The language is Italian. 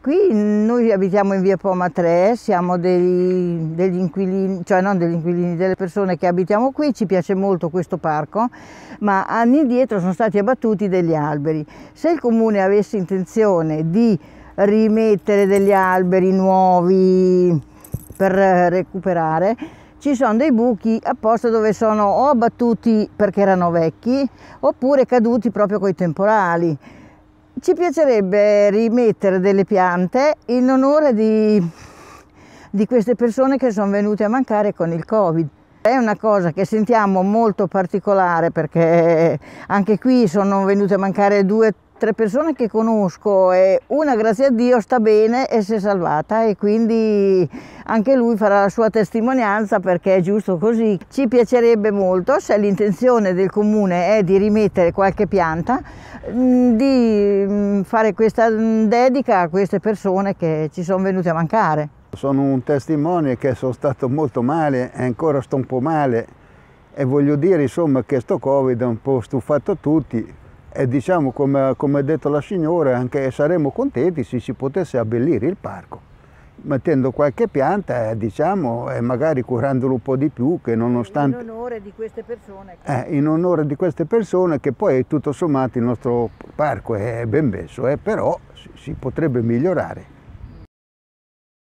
Qui noi abitiamo in via Poma 3, siamo dei, degli inquilini, cioè non degli inquilini, delle persone che abitiamo qui, ci piace molto questo parco, ma anni dietro sono stati abbattuti degli alberi. Se il comune avesse intenzione di rimettere degli alberi nuovi per recuperare, ci sono dei buchi apposta dove sono o abbattuti perché erano vecchi oppure caduti proprio coi temporali ci piacerebbe rimettere delle piante in onore di, di queste persone che sono venute a mancare con il Covid. È una cosa che sentiamo molto particolare perché anche qui sono venute a mancare due tre persone che conosco e una grazie a Dio sta bene e si è salvata e quindi anche lui farà la sua testimonianza perché è giusto così. Ci piacerebbe molto se l'intenzione del comune è di rimettere qualche pianta, mm, di fare questa mm, dedica a queste persone che ci sono venute a mancare. Sono un testimone che sono stato molto male e ancora sto un po' male e voglio dire insomma che sto Covid ha un po' stufato tutti e diciamo come, come ha detto la signora anche saremmo contenti se si potesse abbellire il parco mettendo qualche pianta, eh, diciamo, e magari curandolo un po' di più, che nonostante... In onore di queste persone. Che... Eh, in onore di queste persone, che poi tutto sommato il nostro parco è ben messo, eh, però si, si potrebbe migliorare.